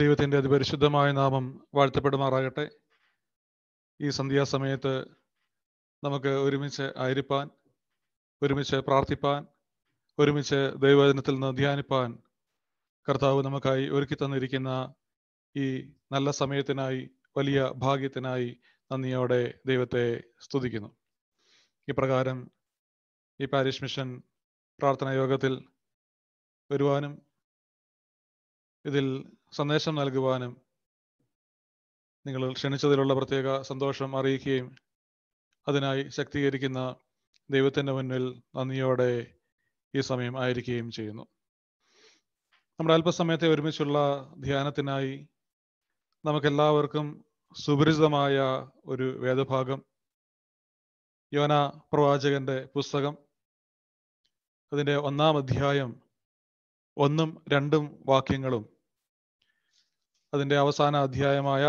ദൈവത്തിൻ്റെ അതിപരിശുദ്ധമായ നാമം വാഴ്ത്തപ്പെടുമാറാകട്ടെ ഈ സന്ധ്യാസമയത്ത് നമുക്ക് ഒരുമിച്ച് ആയിരിപ്പാൻ ഒരുമിച്ച് പ്രാർത്ഥിപ്പാൻ ഒരുമിച്ച് ദൈവവചനത്തിൽ നിന്ന് ധ്യാനിപ്പാൻ കർത്താവ് നമുക്കായി ഒരുക്കി തന്നിരിക്കുന്ന ഈ നല്ല സമയത്തിനായി വലിയ ഭാഗ്യത്തിനായി നന്ദിയോടെ ദൈവത്തെ സ്തുതിക്കുന്നു ഇപ്രകാരം ഈ പാരിഷ് മിഷൻ പ്രാർത്ഥനാ യോഗത്തിൽ വരുവാനും ഇതിൽ സന്ദേശം നൽകുവാനും നിങ്ങൾ ക്ഷണിച്ചതിലുള്ള പ്രത്യേക സന്തോഷം അറിയിക്കുകയും അതിനായി ശക്തീകരിക്കുന്ന ദൈവത്തിൻ്റെ മുന്നിൽ നന്ദിയോടെ ഈ സമയം ആയിരിക്കുകയും ചെയ്യുന്നു നമ്മുടെ അല്പസമയത്തെ ഒരുമിച്ചുള്ള ധ്യാനത്തിനായി നമുക്കെല്ലാവർക്കും സുപരിചിതമായ ഒരു വേദഭാഗം യോന പ്രവാചകന്റെ പുസ്തകം അതിൻ്റെ ഒന്നാം അധ്യായം ഒന്നും രണ്ടും വാക്യങ്ങളും അതിൻ്റെ അവസാന അധ്യായമായ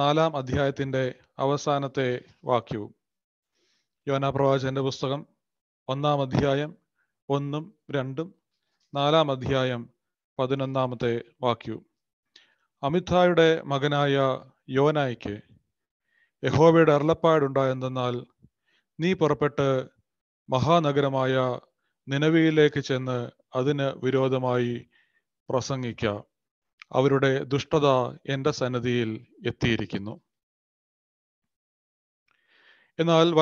നാലാം അധ്യായത്തിൻ്റെ അവസാനത്തെ വാക്യവും യോനാ പ്രവാചകന്റെ പുസ്തകം ഒന്നാം അധ്യായം ഒന്നും രണ്ടും നാലാം അധ്യായം പതിനൊന്നാമത്തെ വാക്യവും അമിതായുടെ മകനായ യോനായ്ക്ക് യഹോബയുടെ അരുളപ്പാടുണ്ടായെന്തെന്നാൽ നീ പുറപ്പെട്ട് മഹാനഗരമായ നിലവിയിലേക്ക് ചെന്ന് അതിന് വിരോധമായി പ്രസംഗിക്കാം അവരുടെ ദുഷ്ടത എൻ്റെ സന്നദ്ധിയിൽ എത്തിയിരിക്കുന്നു എന്നാൽ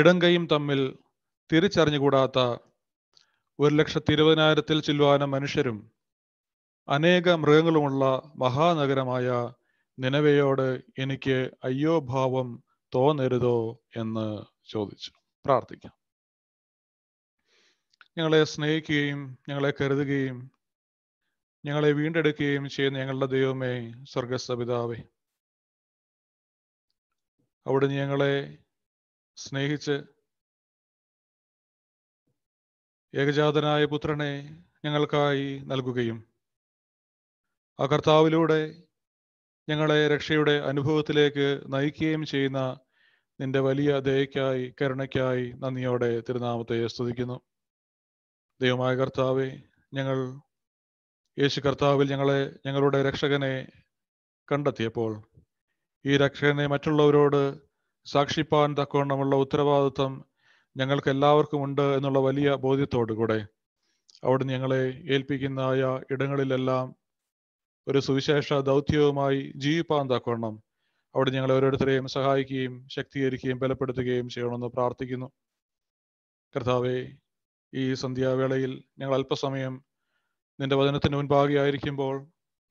ഇടം കൈയും തമ്മിൽ തിരിച്ചറിഞ്ഞുകൂടാത്ത ഒരു ലക്ഷത്തി ഇരുപതിനായിരത്തിൽ ചില്ലുവാന മനുഷ്യരും അനേക മൃഗങ്ങളുമുള്ള മഹാനഗരമായ നിലവയോട് എനിക്ക് അയ്യോ ഭാവം തോന്നരുതോ എന്ന് ചോദിച്ചു പ്രാർത്ഥിക്കാം ഞങ്ങളെ സ്നേഹിക്കുകയും ഞങ്ങളെ കരുതുകയും ഞങ്ങളെ വീണ്ടെടുക്കുകയും ചെയ്യുന്ന ഞങ്ങളുടെ ദൈവമേ സ്വർഗസ്വപിതാവേ അവിടുന്ന് ഞങ്ങളെ സ്നേഹിച്ച് ഏകജാതനായ പുത്രനെ ഞങ്ങൾക്കായി നൽകുകയും ആ കർത്താവിലൂടെ ഞങ്ങളെ രക്ഷയുടെ അനുഭവത്തിലേക്ക് നയിക്കുകയും ചെയ്യുന്ന നിന്റെ വലിയ ദയക്കായി കരുണയ്ക്കായി നന്ദിയോടെ തിരുനാമത്തെ സ്തുതിക്കുന്നു ദൈവമായ കർത്താവെ ഞങ്ങൾ യേശു കർത്താവിൽ ഞങ്ങളെ ഞങ്ങളുടെ രക്ഷകനെ കണ്ടെത്തിയപ്പോൾ ഈ രക്ഷകനെ മറ്റുള്ളവരോട് സാക്ഷിപ്പാൻ തക്കവണ്ണമുള്ള ഉത്തരവാദിത്വം ഞങ്ങൾക്ക് എല്ലാവർക്കും ഉണ്ട് എന്നുള്ള വലിയ കൂടെ അവിടെ ഞങ്ങളെ ഏൽപ്പിക്കുന്നതായ ഇടങ്ങളിലെല്ലാം ഒരു സുവിശേഷ ദൗത്യവുമായി ജീവിപ്പാൻ തക്കവണ്ണം അവിടെ ഞങ്ങളെ ഓരോരുത്തരെയും സഹായിക്കുകയും ശക്തീകരിക്കുകയും ബലപ്പെടുത്തുകയും ചെയ്യണമെന്ന് പ്രാർത്ഥിക്കുന്നു കർത്താവെ ഈ സന്ധ്യാവേളയിൽ ഞങ്ങൾ അല്പസമയം നിന്റെ വചനത്തിന് മുൻപാകെയായിരിക്കുമ്പോൾ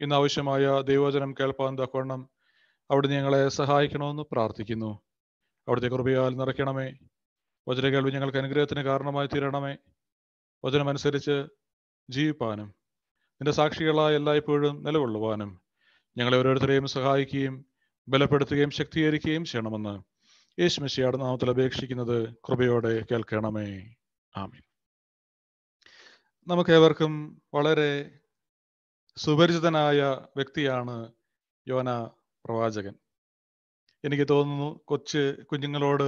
ഇന്ന് ആവശ്യമായ കേൾപ്പാൻ തക്കവണ്ണം അവിടുന്ന് ഞങ്ങളെ സഹായിക്കണമെന്ന് പ്രാർത്ഥിക്കുന്നു അവിടുത്തെ കൃപയാൽ നിറയ്ക്കണമേ വചന കേൾവി ഞങ്ങൾക്ക് അനുഗ്രഹത്തിന് കാരണമായി തീരണമേ വചനമനുസരിച്ച് ജീവിപ്പാനും നിന്റെ സാക്ഷികളായ എല്ലായ്പ്പോഴും നിലകൊള്ളുവാനും ഞങ്ങളെ ഓരോരുത്തരെയും സഹായിക്കുകയും ബലപ്പെടുത്തുകയും ശക്തീകരിക്കുകയും ചെയ്യണമെന്ന് യേശുമിശിയുടെ നാമത്തിൽ അപേക്ഷിക്കുന്നത് കൃപയോടെ കേൾക്കണമേ ആമീൻ നമുക്കേവർക്കും വളരെ സുപരിചിതനായ വ്യക്തിയാണ് യോന പ്രവാചകൻ എനിക്ക് തോന്നുന്നു കൊച്ച് കുഞ്ഞുങ്ങളോട്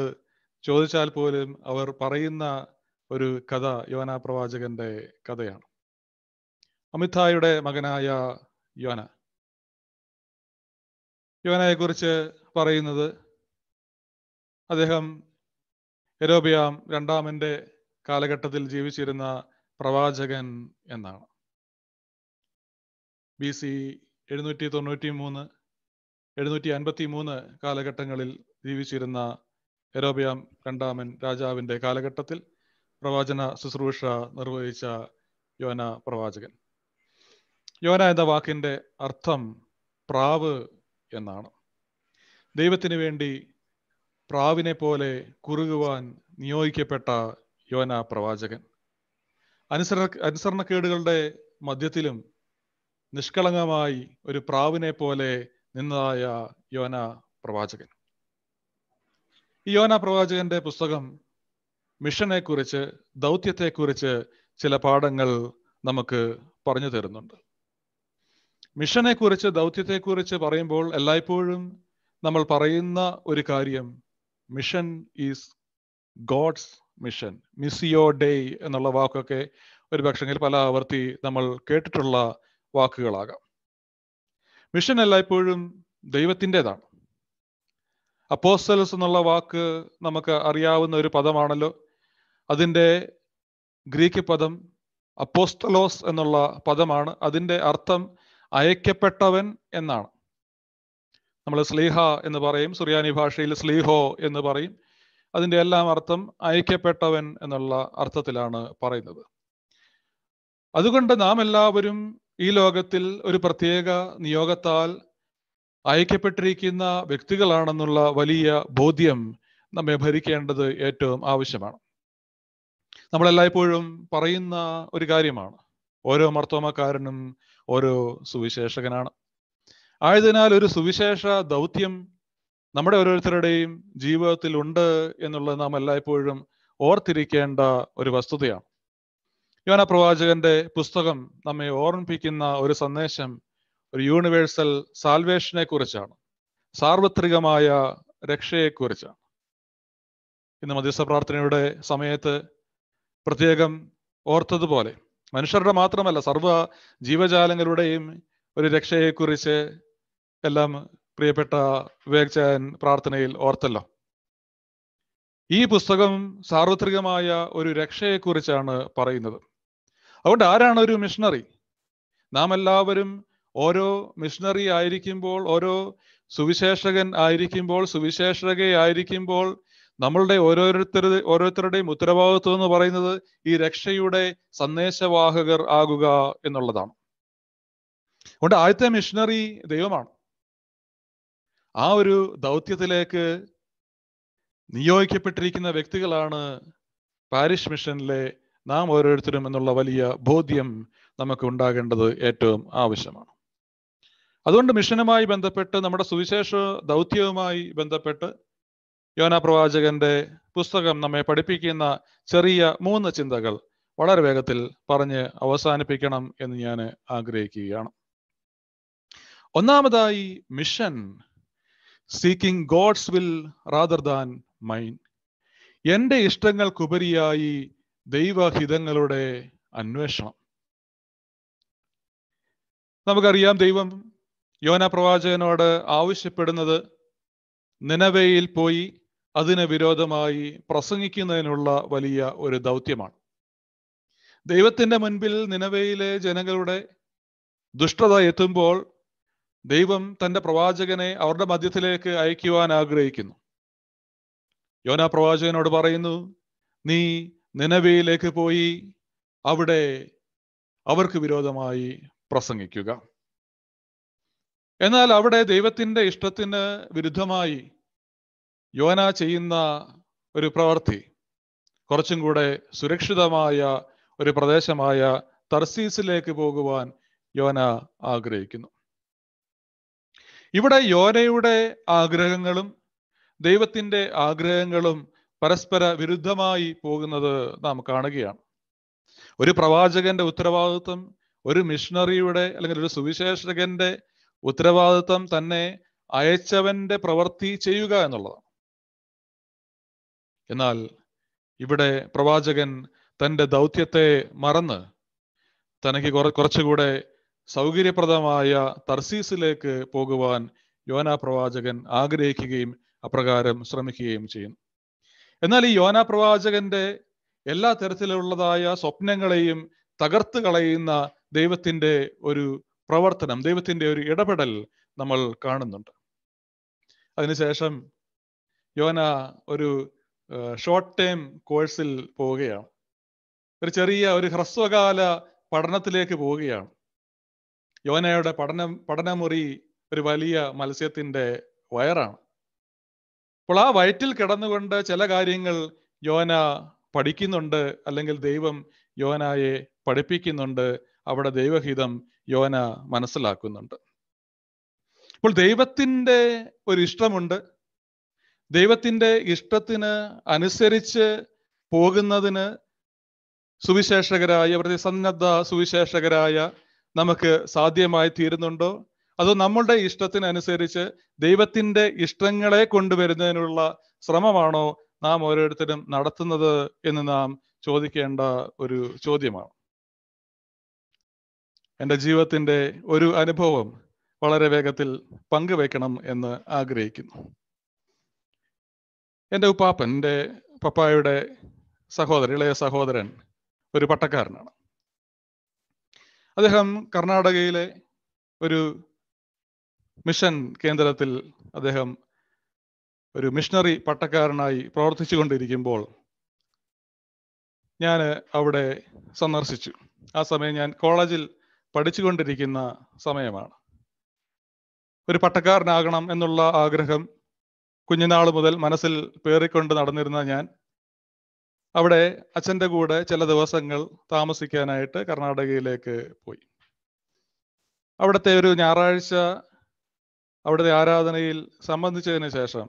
ചോദിച്ചാൽ പോലും അവർ പറയുന്ന ഒരു കഥ യോന പ്രവാചകന്റെ കഥയാണ് അമിതായുടെ മകനായ യോന യോനയെ കുറിച്ച് പറയുന്നത് അദ്ദേഹം എരോബിയാം രണ്ടാമന്റെ കാലഘട്ടത്തിൽ ജീവിച്ചിരുന്ന പ്രവാചകൻ എന്നാണ് ബി സി എഴുന്നൂറ്റി തൊണ്ണൂറ്റി മൂന്ന് എഴുന്നൂറ്റി അൻപത്തി മൂന്ന് കാലഘട്ടങ്ങളിൽ ജീവിച്ചിരുന്ന എറോബിയാം രണ്ടാമൻ രാജാവിൻ്റെ കാലഘട്ടത്തിൽ പ്രവാചന ശുശ്രൂഷ നിർവഹിച്ച യോന പ്രവാചകൻ യോന എന്ന വാക്കിൻ്റെ അർത്ഥം പ്രാവ് എന്നാണ് ദൈവത്തിന് വേണ്ടി പ്രാവിനെ പോലെ കുറുകുവാൻ നിയോഗിക്കപ്പെട്ട യോന പ്രവാചകൻ അനുസര അനുസരണക്കേടുകളുടെ മധ്യത്തിലും നിഷ്കളങ്കമായി ഒരു പ്രാവിനെ പോലെ നിന്നതായ യോന പ്രവാചകൻ ഈ യോന പ്രവാചകന്റെ പുസ്തകം മിഷനെ കുറിച്ച് ദൗത്യത്തെ കുറിച്ച് ചില പാഠങ്ങൾ നമുക്ക് പറഞ്ഞു തരുന്നുണ്ട് മിഷനെ കുറിച്ച് ദൗത്യത്തെ കുറിച്ച് പറയുമ്പോൾ എല്ലായ്പ്പോഴും നമ്മൾ പറയുന്ന ഒരു കാര്യം മിഷൻ ഈസ് ഗോഡ്സ് മിഷൻ മിസ്സിയോ ഡേ എന്നുള്ള വാക്കൊക്കെ ഒരു പക്ഷെങ്കിൽ പല ആവർത്തി നമ്മൾ കേട്ടിട്ടുള്ള വാക്കുകളാകാം മിഷൻ എല്ലായ്പ്പോഴും ദൈവത്തിൻ്റെതാണ് അപ്പോസ്റ്റൽസ് എന്നുള്ള വാക്ക് നമുക്ക് അറിയാവുന്ന ഒരു പദമാണല്ലോ അതിൻ്റെ ഗ്രീക്ക് പദം അപ്പോസ്റ്റലോസ് എന്നുള്ള പദമാണ് അതിൻ്റെ അർത്ഥം അയക്കപ്പെട്ടവൻ എന്നാണ് നമ്മൾ സ്ലീഹ എന്ന് പറയും സുറിയാനി ഭാഷയിൽ സ്ലീഹോ എന്ന് പറയും അതിൻ്റെ എല്ലാം അർത്ഥം അയക്കപ്പെട്ടവൻ എന്നുള്ള അർത്ഥത്തിലാണ് പറയുന്നത് അതുകൊണ്ട് നാം എല്ലാവരും ഈ ലോകത്തിൽ ഒരു പ്രത്യേക നിയോഗത്താൽ അയക്കപ്പെട്ടിരിക്കുന്ന വ്യക്തികളാണെന്നുള്ള വലിയ ബോധ്യം നമ്മെ ഭരിക്കേണ്ടത് ഏറ്റവും ആവശ്യമാണ് നമ്മളെല്ലായ്പ്പോഴും പറയുന്ന ഒരു കാര്യമാണ് ഓരോ മർത്തോമക്കാരനും ഓരോ സുവിശേഷകനാണ് ആയതിനാൽ ഒരു സുവിശേഷ ദൗത്യം നമ്മുടെ ഓരോരുത്തരുടെയും ജീവിതത്തിൽ ഉണ്ട് എന്നുള്ളത് നാം എല്ലായ്പ്പോഴും ഓർത്തിരിക്കേണ്ട ഒരു വസ്തുതയാണ് യോന പ്രവാചകന്റെ പുസ്തകം നമ്മെ ഓർമ്മിപ്പിക്കുന്ന ഒരു സന്ദേശം ഒരു യൂണിവേഴ്സൽ സാൽവേഷനെ കുറിച്ചാണ് സാർവത്രികമായ രക്ഷയെക്കുറിച്ചാണ് ഇന്ന് മധ്യസ്ഥ പ്രാർത്ഥനയുടെ സമയത്ത് പ്രത്യേകം ഓർത്തതുപോലെ മനുഷ്യരുടെ മാത്രമല്ല സർവ ജീവജാലങ്ങളുടെയും ഒരു രക്ഷയെക്കുറിച്ച് എല്ലാം പ്രിയപ്പെട്ട വിവേക്ചാൻ പ്രാർത്ഥനയിൽ ഓർത്തല്ലോ ഈ പുസ്തകം സാർവത്രികമായ ഒരു രക്ഷയെക്കുറിച്ചാണ് പറയുന്നത് അതുകൊണ്ട് ആരാണ് ഒരു മിഷണറി നാം എല്ലാവരും ഓരോ മിഷണറി ആയിരിക്കുമ്പോൾ ഓരോ സുവിശേഷകൻ ആയിരിക്കുമ്പോൾ സുവിശേഷകയായിരിക്കുമ്പോൾ നമ്മളുടെ ഓരോരുത്തരുടെ ഓരോരുത്തരുടെയും ഉത്തരവാദിത്വം എന്ന് പറയുന്നത് ഈ രക്ഷയുടെ സന്ദേശവാഹകർ ആകുക എന്നുള്ളതാണ് അതുകൊണ്ട് ആദ്യത്തെ മിഷണറി ദൈവമാണ് ആ ഒരു ദൗത്യത്തിലേക്ക് നിയോഗിക്കപ്പെട്ടിരിക്കുന്ന വ്യക്തികളാണ് പാരിഷ് മിഷനിലെ നാം ഓരോരുത്തരും എന്നുള്ള വലിയ ബോധ്യം നമുക്ക് ഉണ്ടാകേണ്ടത് ഏറ്റവും ആവശ്യമാണ് അതുകൊണ്ട് മിഷനുമായി ബന്ധപ്പെട്ട് നമ്മുടെ സുവിശേഷ ദൗത്യവുമായി ബന്ധപ്പെട്ട് യോന പ്രവാചകന്റെ പുസ്തകം നമ്മെ പഠിപ്പിക്കുന്ന ചെറിയ മൂന്ന് ചിന്തകൾ വളരെ വേഗത്തിൽ പറഞ്ഞ് അവസാനിപ്പിക്കണം എന്ന് ഞാൻ ആഗ്രഹിക്കുകയാണ് ഒന്നാമതായി mission seeking God's will rather than mine എൻ്റെ ഇഷ്ടങ്ങൾക്കുപരിയായി ദൈവഹിതങ്ങളുടെ അന്വേഷണം നമുക്കറിയാം ദൈവം യോന പ്രവാചകനോട് ആവശ്യപ്പെടുന്നത് നിലവയിൽ പോയി അതിന് വിരോധമായി പ്രസംഗിക്കുന്നതിനുള്ള വലിയ ഒരു ദൗത്യമാണ് ദൈവത്തിന്റെ മുൻപിൽ നിലവയിലെ ജനങ്ങളുടെ ദുഷ്ടത എത്തുമ്പോൾ ദൈവം തന്റെ പ്രവാചകനെ അവരുടെ മധ്യത്തിലേക്ക് അയക്കുവാൻ ആഗ്രഹിക്കുന്നു യോന പ്രവാചകനോട് പറയുന്നു നീ നിലവിലേക്ക് പോയി അവിടെ അവർക്ക് വിരോധമായി പ്രസംഗിക്കുക എന്നാൽ അവിടെ ദൈവത്തിന്റെ ഇഷ്ടത്തിന് വിരുദ്ധമായി യോന ചെയ്യുന്ന ഒരു പ്രവൃത്തി കുറച്ചും കൂടെ സുരക്ഷിതമായ ഒരു പ്രദേശമായ തർസീസിലേക്ക് പോകുവാൻ യോന ആഗ്രഹിക്കുന്നു ഇവിടെ യോനയുടെ ആഗ്രഹങ്ങളും ദൈവത്തിന്റെ ആഗ്രഹങ്ങളും പരസ്പര വിരുദ്ധമായി പോകുന്നത് നാം കാണുകയാണ് ഒരു പ്രവാചകന്റെ ഉത്തരവാദിത്വം ഒരു മിഷണറിയുടെ അല്ലെങ്കിൽ ഒരു സുവിശേഷകന്റെ ഉത്തരവാദിത്വം തന്നെ അയച്ചവന്റെ പ്രവൃത്തി ചെയ്യുക എന്നുള്ളതാണ് എന്നാൽ ഇവിടെ പ്രവാചകൻ തന്റെ ദൗത്യത്തെ മറന്ന് തനിക്ക് കുറച്ചുകൂടെ സൗകര്യപ്രദമായ തർസീസിലേക്ക് പോകുവാൻ യോന പ്രവാചകൻ ആഗ്രഹിക്കുകയും അപ്രകാരം ശ്രമിക്കുകയും ചെയ്യുന്നു എന്നാൽ ഈ യോന പ്രവാചകന്റെ എല്ലാ തരത്തിലുള്ളതായ സ്വപ്നങ്ങളെയും തകർത്ത് കളയുന്ന ദൈവത്തിന്റെ ഒരു പ്രവർത്തനം ദൈവത്തിന്റെ ഒരു ഇടപെടൽ നമ്മൾ കാണുന്നുണ്ട് അതിനുശേഷം യോന ഒരു ഷോർട്ട് ടൈം കോഴ്സിൽ പോവുകയാണ് ഒരു ചെറിയ ഒരു ഹ്രസ്വകാല പഠനത്തിലേക്ക് പോവുകയാണ് യോനയുടെ പഠന പഠനമുറി ഒരു വലിയ മത്സ്യത്തിന്റെ വയറാണ് അപ്പോൾ ആ വയറ്റിൽ കിടന്നുകൊണ്ട് ചില കാര്യങ്ങൾ യോന പഠിക്കുന്നുണ്ട് അല്ലെങ്കിൽ ദൈവം യോനായെ പഠിപ്പിക്കുന്നുണ്ട് അവിടെ ദൈവഹിതം യോന മനസ്സിലാക്കുന്നുണ്ട് അപ്പോൾ ദൈവത്തിൻ്റെ ഒരു ഇഷ്ടമുണ്ട് ദൈവത്തിൻ്റെ ഇഷ്ടത്തിന് അനുസരിച്ച് പോകുന്നതിന് സുവിശേഷകരായ പ്രതിസന്നദ്ധ സുവിശേഷകരായ നമുക്ക് സാധ്യമായി തീരുന്നുണ്ടോ അതോ നമ്മളുടെ ഇഷ്ടത്തിനനുസരിച്ച് ദൈവത്തിന്റെ ഇഷ്ടങ്ങളെ കൊണ്ടുവരുന്നതിനുള്ള ശ്രമമാണോ നാം ഓരോരുത്തരും നടത്തുന്നത് എന്ന് നാം ചോദിക്കേണ്ട ഒരു ചോദ്യമാണ് എൻ്റെ ജീവിതത്തിൻ്റെ ഒരു അനുഭവം വളരെ വേഗത്തിൽ പങ്കുവെക്കണം എന്ന് ആഗ്രഹിക്കുന്നു എൻ്റെ ഉപ്പാപ്പൻ എൻ്റെ പപ്പായുടെ സഹോദരൻ ഇളയ സഹോദരൻ ഒരു പട്ടക്കാരനാണ് അദ്ദേഹം കർണാടകയിലെ ഒരു മിഷൻ കേന്ദ്രത്തിൽ അദ്ദേഹം ഒരു മിഷണറി പട്ടക്കാരനായി പ്രവർത്തിച്ചു കൊണ്ടിരിക്കുമ്പോൾ ഞാൻ അവിടെ സന്ദർശിച്ചു ആ സമയം ഞാൻ കോളേജിൽ പഠിച്ചുകൊണ്ടിരിക്കുന്ന സമയമാണ് ഒരു പട്ടക്കാരനാകണം എന്നുള്ള ആഗ്രഹം കുഞ്ഞുനാൾ മുതൽ മനസ്സിൽ പേറിക്കൊണ്ട് നടന്നിരുന്ന ഞാൻ അവിടെ അച്ഛൻ്റെ കൂടെ ചില ദിവസങ്ങൾ താമസിക്കാനായിട്ട് കർണാടകയിലേക്ക് പോയി അവിടുത്തെ ഒരു ഞായറാഴ്ച അവിടുത്തെ ആരാധനയിൽ സംബന്ധിച്ചതിന് ശേഷം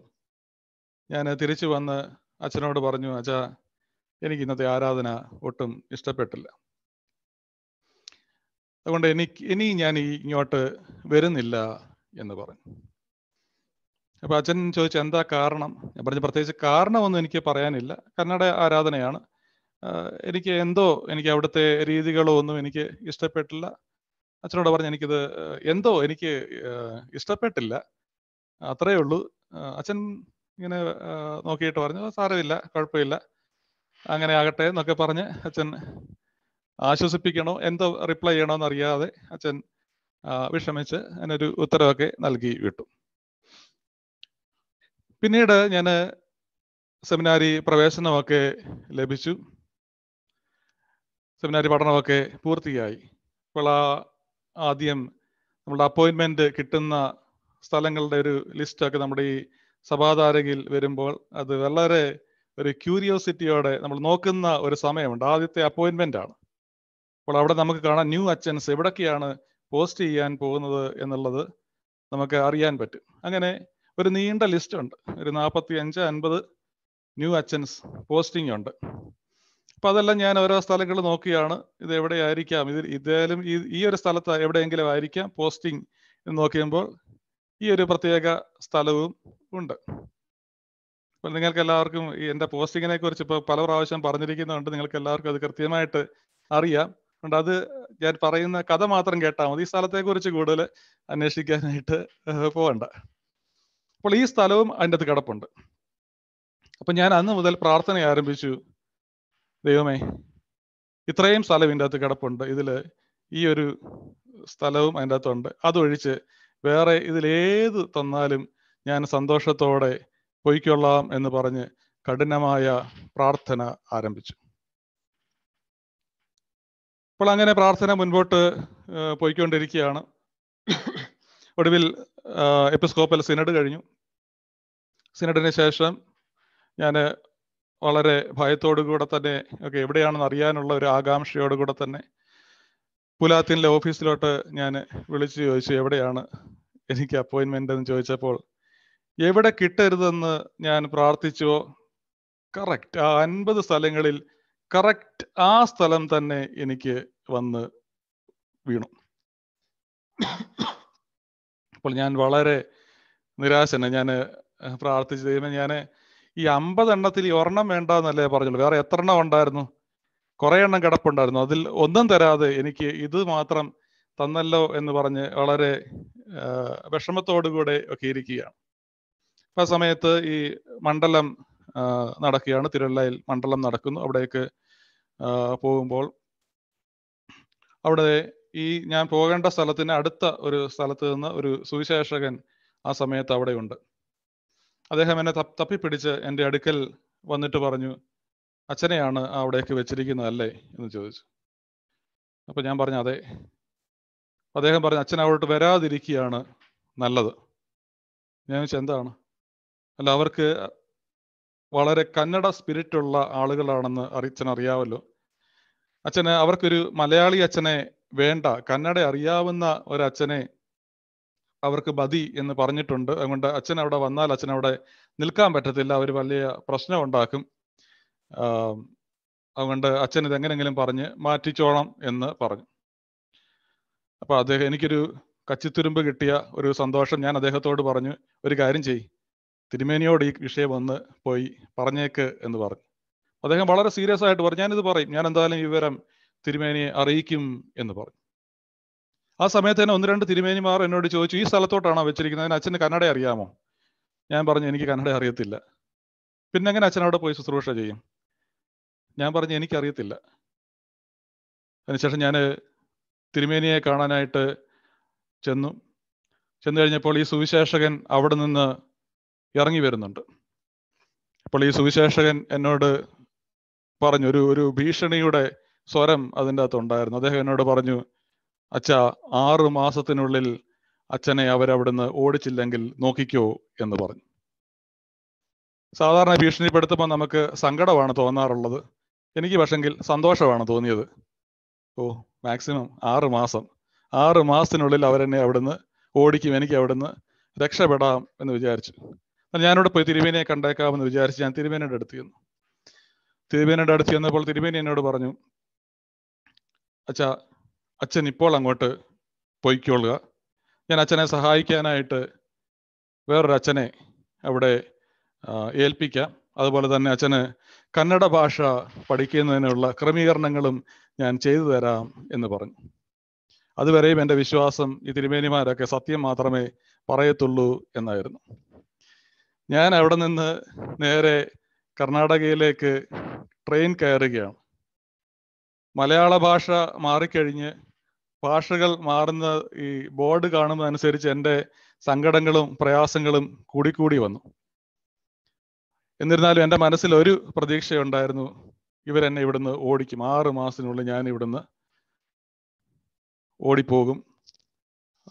ഞാൻ തിരിച്ചു വന്ന് അച്ഛനോട് പറഞ്ഞു അച്ഛാ എനിക്ക് ഇന്നത്തെ ആരാധന ഒട്ടും ഇഷ്ടപ്പെട്ടില്ല അതുകൊണ്ട് എനിക്ക് ഇനി ഞാൻ ഇങ്ങോട്ട് വരുന്നില്ല എന്ന് പറഞ്ഞു അപ്പൊ അച്ഛൻ ചോദിച്ച എന്താ കാരണം ഞാൻ പറഞ്ഞു പ്രത്യേകിച്ച് കാരണമൊന്നും എനിക്ക് പറയാനില്ല കന്നഡ ആരാധനയാണ് എനിക്ക് എന്തോ എനിക്ക് അവിടുത്തെ രീതികളോ ഒന്നും എനിക്ക് ഇഷ്ടപ്പെട്ടില്ല അച്ഛനോട് പറഞ്ഞു എനിക്കിത് എന്തോ എനിക്ക് ഇഷ്ടപ്പെട്ടില്ല അത്രേ ഉള്ളൂ അച്ഛൻ ഇങ്ങനെ നോക്കിയിട്ട് പറഞ്ഞു സാരമില്ല കുഴപ്പമില്ല അങ്ങനെ ആകട്ടെ എന്നൊക്കെ പറഞ്ഞ് അച്ഛൻ ആശ്വസിപ്പിക്കണോ എന്തോ റിപ്ലൈ ചെയ്യണോ എന്നറിയാതെ അച്ഛൻ വിഷമിച്ച് അതിനൊരു ഉത്തരവൊക്കെ നൽകി വിട്ടു പിന്നീട് ഞാൻ സെമിനാരി പ്രവേശനമൊക്കെ ലഭിച്ചു സെമിനാരി പഠനമൊക്കെ പൂർത്തിയായി അപ്പോൾ ആ ആദ്യം നമ്മുടെ അപ്പോയിൻമെൻറ്റ് കിട്ടുന്ന സ്ഥലങ്ങളുടെ ഒരു ലിസ്റ്റൊക്കെ നമ്മുടെ ഈ സഭാതാരകയിൽ വരുമ്പോൾ അത് വളരെ ഒരു ക്യൂരിയോസിറ്റിയോടെ നമ്മൾ നോക്കുന്ന ഒരു സമയമുണ്ട് ആദ്യത്തെ അപ്പോയിൻമെൻ്റ് ആണ് അപ്പോൾ അവിടെ നമുക്ക് കാണാൻ ന്യൂ അച്ചൻസ് എവിടൊക്കെയാണ് പോസ്റ്റ് ചെയ്യാൻ പോകുന്നത് എന്നുള്ളത് നമുക്ക് അറിയാൻ പറ്റും അങ്ങനെ ഒരു നീണ്ട ലിസ്റ്റ് ഉണ്ട് ഒരു നാൽപ്പത്തി അഞ്ച് അൻപത് ന്യൂ അച്ചൻസ് പോസ്റ്റിംഗ് ഉണ്ട് അപ്പം അതെല്ലാം ഞാൻ ഓരോ സ്ഥലങ്ങൾ നോക്കിയാണ് ഇത് എവിടെ ആയിരിക്കാം ഇത് ഇതേലും ഈ ഈ ഒരു സ്ഥലത്ത് എവിടെയെങ്കിലും ആയിരിക്കാം പോസ്റ്റിംഗ് എന്ന് നോക്കിയുമ്പോൾ ഈ ഒരു പ്രത്യേക സ്ഥലവും ഉണ്ട് അപ്പോൾ നിങ്ങൾക്ക് എല്ലാവർക്കും ഈ എൻ്റെ പോസ്റ്റിങ്ങിനെ കുറിച്ച് ഇപ്പോൾ പല പ്രാവശ്യം പറഞ്ഞിരിക്കുന്നുണ്ട് നിങ്ങൾക്ക് എല്ലാവർക്കും അത് കൃത്യമായിട്ട് അറിയാം അതുകൊണ്ട് അത് ഞാൻ പറയുന്ന കഥ മാത്രം കേട്ടാൽ മതി ഈ സ്ഥലത്തെക്കുറിച്ച് കൂടുതൽ അന്വേഷിക്കാനായിട്ട് പോകണ്ട അപ്പോൾ ഈ സ്ഥലവും അതിൻ്റെ അകത്ത് കിടപ്പുണ്ട് അപ്പം ഞാൻ അന്ന് മുതൽ പ്രാർത്ഥന ആരംഭിച്ചു ദൈവമേ ഇത്രയും സ്ഥലം ഇതിൻ്റെ അകത്ത് കിടപ്പുണ്ട് ഇതിൽ ഈ ഒരു സ്ഥലവും അതിൻ്റെ അകത്തുണ്ട് അതൊഴിച്ച് വേറെ ഇതിലേത് തന്നാലും ഞാൻ സന്തോഷത്തോടെ പൊയ്ക്കൊള്ളാം എന്ന് പറഞ്ഞ് കഠിനമായ പ്രാർത്ഥന ആരംഭിച്ചു അപ്പോൾ അങ്ങനെ പ്രാർത്ഥന മുൻപോട്ട് പോയിക്കൊണ്ടിരിക്കുകയാണ് ഒടുവിൽ എപ്പിസ്കോപ്പൽ സിനഡ് കഴിഞ്ഞു സിനഡിന് ശേഷം ഞാൻ വളരെ കൂടെ തന്നെ ഒക്കെ എവിടെയാണെന്ന് അറിയാനുള്ള ഒരു ആകാംക്ഷയോട് കൂടെ തന്നെ പുലാത്തിൻ്റെ ഓഫീസിലോട്ട് ഞാൻ വിളിച്ചു ചോദിച്ചു എവിടെയാണ് എനിക്ക് അപ്പോയിൻമെൻ്റ് എന്ന് ചോദിച്ചപ്പോൾ എവിടെ കിട്ടരുതെന്ന് ഞാൻ പ്രാർത്ഥിച്ചുവോ കറക്റ്റ് ആ അൻപത് സ്ഥലങ്ങളിൽ കറക്റ്റ് ആ സ്ഥലം തന്നെ എനിക്ക് വന്ന് വീണു അപ്പോൾ ഞാൻ വളരെ നിരാശന ഞാൻ പ്രാർത്ഥിച്ചു ദൈവം ഞാൻ ഈ അമ്പതെണ്ണത്തിൽ ഈ ഒരെണ്ണം വേണ്ട എന്നല്ലേ പറഞ്ഞുള്ളൂ വേറെ എത്ര എണ്ണം ഉണ്ടായിരുന്നു കുറെ എണ്ണം കിടപ്പുണ്ടായിരുന്നു അതിൽ ഒന്നും തരാതെ എനിക്ക് ഇത് മാത്രം തന്നല്ലോ എന്ന് പറഞ്ഞ് വളരെ വിഷമത്തോടുകൂടെ ഒക്കെ ഇരിക്കുകയാണ് ആ സമയത്ത് ഈ മണ്ഡലം നടക്കുകയാണ് തിരുവല്ലയിൽ മണ്ഡലം നടക്കുന്നു അവിടേക്ക് പോകുമ്പോൾ അവിടെ ഈ ഞാൻ പോകേണ്ട സ്ഥലത്തിന് അടുത്ത ഒരു സ്ഥലത്ത് നിന്ന് ഒരു സുവിശേഷകൻ ആ സമയത്ത് അവിടെയുണ്ട് അദ്ദേഹം എന്നെ തപ്പിപ്പിടിച്ച് എൻ്റെ അടുക്കൽ വന്നിട്ട് പറഞ്ഞു അച്ഛനെയാണ് അവിടേക്ക് വെച്ചിരിക്കുന്നത് അല്ലേ എന്ന് ചോദിച്ചു അപ്പം ഞാൻ പറഞ്ഞു അതെ അദ്ദേഹം പറഞ്ഞു അച്ഛൻ അവിടോട്ട് വരാതിരിക്കുകയാണ് നല്ലത് ഞാൻ ചോദിച്ചു എന്താണ് അല്ല അവർക്ക് വളരെ കന്നഡ സ്പിരിറ്റുള്ള ആളുകളാണെന്ന് അറിയാൻ അറിയാമല്ലോ അച്ഛന് അവർക്കൊരു മലയാളി അച്ഛനെ വേണ്ട കന്നഡ അറിയാവുന്ന ഒരച്ഛനെ അവർക്ക് മതി എന്ന് പറഞ്ഞിട്ടുണ്ട് അതുകൊണ്ട് അച്ഛൻ അവിടെ വന്നാൽ അച്ഛൻ അവിടെ നിൽക്കാൻ പറ്റത്തില്ല അവർ വലിയ പ്രശ്നം ഉണ്ടാക്കും അതുകൊണ്ട് അച്ഛൻ ഇത് എങ്ങനെങ്കിലും പറഞ്ഞ് മാറ്റിച്ചോണം എന്ന് പറഞ്ഞു അപ്പൊ അദ്ദേഹം എനിക്കൊരു കച്ചിത്തുരുമ്പ് കിട്ടിയ ഒരു സന്തോഷം ഞാൻ അദ്ദേഹത്തോട് പറഞ്ഞു ഒരു കാര്യം ചെയ് തിരുമേനിയോട് ഈ വിഷയം ഒന്ന് പോയി പറഞ്ഞേക്ക് എന്ന് പറഞ്ഞു അദ്ദേഹം വളരെ സീരിയസ് ആയിട്ട് പറഞ്ഞു ഞാനിത് പറയും ഞാൻ എന്തായാലും വിവരം തിരുമേനിയെ അറിയിക്കും എന്ന് പറഞ്ഞു ആ സമയത്ത് തന്നെ ഒന്ന് രണ്ട് തിരുമേനിമാർ എന്നോട് ചോദിച്ചു ഈ സ്ഥലത്തോട്ടാണോ വെച്ചിരിക്കുന്നത് അതിന് അച്ഛന് കന്നഡ അറിയാമോ ഞാൻ പറഞ്ഞു എനിക്ക് കന്നഡ അറിയത്തില്ല പിന്നെ എങ്ങനെ അച്ഛൻ അവിടെ പോയി ശുശ്രൂഷ ചെയ്യും ഞാൻ പറഞ്ഞു എനിക്കറിയത്തില്ല അതിനുശേഷം ഞാൻ തിരുമേനിയെ കാണാനായിട്ട് ചെന്നു ചെന്നു കഴിഞ്ഞപ്പോൾ ഈ സുവിശേഷകൻ അവിടെ നിന്ന് ഇറങ്ങി വരുന്നുണ്ട് അപ്പോൾ ഈ സുവിശേഷകൻ എന്നോട് പറഞ്ഞു ഒരു ഒരു ഭീഷണിയുടെ സ്വരം അതിൻ്റെ അകത്ത് ഉണ്ടായിരുന്നു അദ്ദേഹം എന്നോട് പറഞ്ഞു അച്ഛ ആറ് മാസത്തിനുള്ളിൽ അച്ഛനെ അവരവിടുന്ന് ഓടിച്ചില്ലെങ്കിൽ നോക്കിക്കോ എന്ന് പറഞ്ഞു സാധാരണ ഭീഷണിപ്പെടുത്തുമ്പോൾ നമുക്ക് സങ്കടമാണ് തോന്നാറുള്ളത് എനിക്ക് പക്ഷെങ്കിൽ സന്തോഷമാണ് തോന്നിയത് ഓ മാക്സിമം ആറ് മാസം ആറ് മാസത്തിനുള്ളിൽ അവരെന്നെ അവിടുന്ന് ഓടിക്കും എനിക്ക് അവിടുന്ന് രക്ഷപ്പെടാം എന്ന് വിചാരിച്ചു ഞാനിവിടെ പോയി തിരുമേനിയെ കണ്ടേക്കാമെന്ന് വിചാരിച്ച് ഞാൻ തിരുമേനയുടെ അടുത്ത് ചെന്നു തിരുവേനയുടെ അടുത്ത് ചെന്നപ്പോൾ തിരുവേനി എന്നോട് പറഞ്ഞു അച്ഛ അച്ഛൻ ഇപ്പോൾ അങ്ങോട്ട് പൊയ്ക്കൊള്ളുക ഞാൻ അച്ഛനെ സഹായിക്കാനായിട്ട് വേറൊരു അച്ഛനെ അവിടെ ഏൽപ്പിക്കാം അതുപോലെ തന്നെ അച്ഛന് കന്നഡ ഭാഷ പഠിക്കുന്നതിനുള്ള ക്രമീകരണങ്ങളും ഞാൻ ചെയ്തു തരാം എന്ന് പറഞ്ഞു അതുവരെയും എൻ്റെ വിശ്വാസം ഈ തിരുമേനിമാരൊക്കെ സത്യം മാത്രമേ പറയത്തുള്ളൂ എന്നായിരുന്നു ഞാൻ അവിടെ നിന്ന് നേരെ കർണാടകയിലേക്ക് ട്രെയിൻ കയറുകയാണ് മലയാള ഭാഷ മാറിക്കഴിഞ്ഞ് ഭാഷകൾ മാറുന്ന ഈ ബോർഡ് കാണുന്നതനുസരിച്ച് എൻ്റെ സങ്കടങ്ങളും പ്രയാസങ്ങളും കൂടിക്കൂടി വന്നു എന്നിരുന്നാലും എൻ്റെ മനസ്സിൽ ഒരു പ്രതീക്ഷയുണ്ടായിരുന്നു ഇവരെന്നെ ഇവിടുന്ന് ഓടിക്കും ആറ് മാസത്തിനുള്ളിൽ ഞാൻ ഇവിടുന്ന് ഓടിപ്പോകും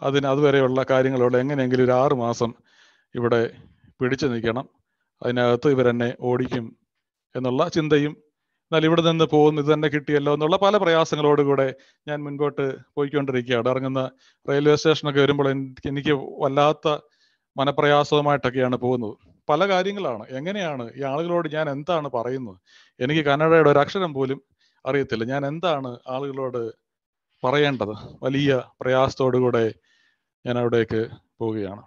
അതിന് അതുവരെയുള്ള കാര്യങ്ങളോട് എങ്ങനെയെങ്കിലും ഒരു ആറ് മാസം ഇവിടെ പിടിച്ചു നിൽക്കണം അതിനകത്ത് ഇവരെന്നെ ഓടിക്കും എന്നുള്ള ചിന്തയും എന്നാൽ ഇവിടെ നിന്ന് പോകുന്നു ഇത് തന്നെ കിട്ടിയല്ലോ എന്നുള്ള പല പ്രയാസങ്ങളോടുകൂടെ ഞാൻ മുൻപോട്ട് പോയിക്കൊണ്ടിരിക്കുകയാണ് ഇറങ്ങുന്ന റെയിൽവേ സ്റ്റേഷനൊക്കെ വരുമ്പോൾ എനിക്ക് എനിക്ക് വല്ലാത്ത മനപ്രയാസവുമായിട്ടൊക്കെയാണ് പോകുന്നത് പല കാര്യങ്ങളാണ് എങ്ങനെയാണ് ഈ ആളുകളോട് ഞാൻ എന്താണ് പറയുന്നത് എനിക്ക് കന്നഡയുടെ ഒരു അക്ഷരം പോലും അറിയത്തില്ല ഞാൻ എന്താണ് ആളുകളോട് പറയേണ്ടത് വലിയ പ്രയാസത്തോടുകൂടെ ഞാൻ അവിടേക്ക് പോവുകയാണ്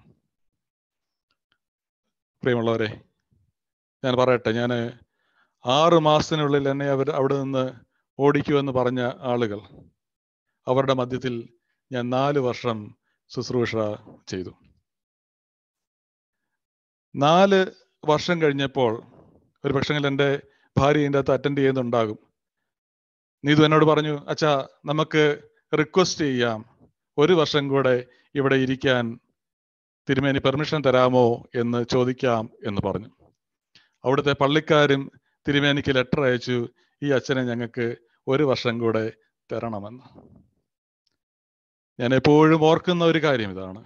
പ്രിയമുള്ളവരെ ഞാൻ പറയട്ടെ ഞാൻ ആറ് മാസത്തിനുള്ളിൽ എന്നെ അവർ അവിടെ നിന്ന് ഓടിക്കുമെന്ന് പറഞ്ഞ ആളുകൾ അവരുടെ മധ്യത്തിൽ ഞാൻ നാല് വർഷം ശുശ്രൂഷ ചെയ്തു നാല് വർഷം കഴിഞ്ഞപ്പോൾ ഒരു പക്ഷെങ്കിൽ എൻ്റെ ഭാര്യ ഇതിൻ്റെ അകത്ത് അറ്റൻഡ് ചെയ്യുന്നുണ്ടാകും നീതു എന്നോട് പറഞ്ഞു അച്ഛാ നമുക്ക് റിക്വസ്റ്റ് ചെയ്യാം ഒരു വർഷം കൂടെ ഇവിടെ ഇരിക്കാൻ തിരുമേനി പെർമിഷൻ തരാമോ എന്ന് ചോദിക്കാം എന്ന് പറഞ്ഞു അവിടുത്തെ പള്ളിക്കാരും തിരുമേനിക്ക് ലെറ്റർ അയച്ചു ഈ അച്ഛനെ ഞങ്ങൾക്ക് ഒരു വർഷം കൂടെ തരണമെന്ന് ഞാൻ എപ്പോഴും ഓർക്കുന്ന ഒരു കാര്യം ഇതാണ്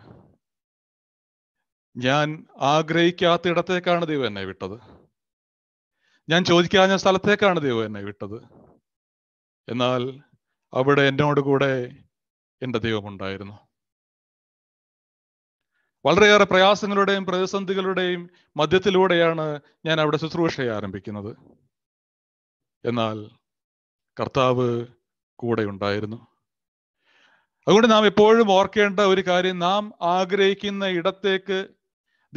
ഞാൻ ആഗ്രഹിക്കാത്ത ഇടത്തേക്കാണ് ദൈവം എന്നെ വിട്ടത് ഞാൻ ചോദിക്കാഞ്ഞ സ്ഥലത്തേക്കാണ് ദൈവം എന്നെ വിട്ടത് എന്നാൽ അവിടെ എന്നോട് കൂടെ എൻ്റെ ദൈവമുണ്ടായിരുന്നു വളരെയേറെ പ്രയാസങ്ങളുടെയും പ്രതിസന്ധികളുടെയും മധ്യത്തിലൂടെയാണ് ഞാൻ അവിടെ ശുശ്രൂഷ ആരംഭിക്കുന്നത് എന്നാൽ കർത്താവ് കൂടെ ഉണ്ടായിരുന്നു അതുകൊണ്ട് നാം എപ്പോഴും ഓർക്കേണ്ട ഒരു കാര്യം നാം ആഗ്രഹിക്കുന്ന ഇടത്തേക്ക്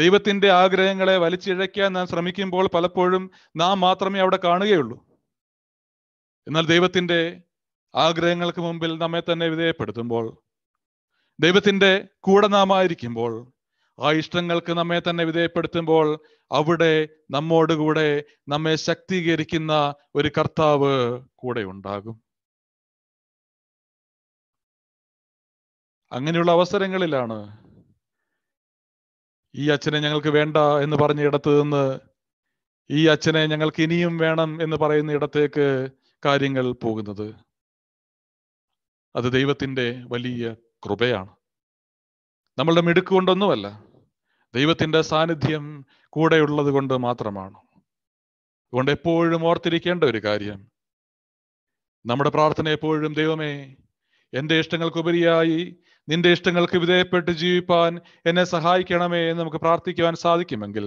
ദൈവത്തിന്റെ ആഗ്രഹങ്ങളെ വലിച്ചിഴയ്ക്കാൻ നാം ശ്രമിക്കുമ്പോൾ പലപ്പോഴും നാം മാത്രമേ അവിടെ കാണുകയുള്ളൂ എന്നാൽ ദൈവത്തിന്റെ ആഗ്രഹങ്ങൾക്ക് മുമ്പിൽ നമ്മെ തന്നെ വിധേയപ്പെടുത്തുമ്പോൾ ദൈവത്തിന്റെ കൂടെ നാം ആയിരിക്കുമ്പോൾ ആ ഇഷ്ടങ്ങൾക്ക് നമ്മെ തന്നെ വിധേയപ്പെടുത്തുമ്പോൾ അവിടെ നമ്മോടുകൂടെ നമ്മെ ശക്തീകരിക്കുന്ന ഒരു കർത്താവ് കൂടെ ഉണ്ടാകും അങ്ങനെയുള്ള അവസരങ്ങളിലാണ് ഈ അച്ഛനെ ഞങ്ങൾക്ക് വേണ്ട എന്ന് പറഞ്ഞ ഇടത്ത് നിന്ന് ഈ അച്ഛനെ ഞങ്ങൾക്ക് ഇനിയും വേണം എന്ന് പറയുന്ന ഇടത്തേക്ക് കാര്യങ്ങൾ പോകുന്നത് അത് ദൈവത്തിന്റെ വലിയ കൃപയാണ് നമ്മളുടെ മിടുക്ക് കൊണ്ടൊന്നുമല്ല ദൈവത്തിൻ്റെ സാന്നിധ്യം കൂടെയുള്ളത് കൊണ്ട് മാത്രമാണ് അതുകൊണ്ട് എപ്പോഴും ഓർത്തിരിക്കേണ്ട ഒരു കാര്യം നമ്മുടെ പ്രാർത്ഥന എപ്പോഴും ദൈവമേ എൻ്റെ ഇഷ്ടങ്ങൾക്കുപരിയായി നിന്റെ ഇഷ്ടങ്ങൾക്ക് വിധേയപ്പെട്ട് ജീവിപ്പാൻ എന്നെ സഹായിക്കണമേ എന്ന് നമുക്ക് പ്രാർത്ഥിക്കുവാൻ സാധിക്കുമെങ്കിൽ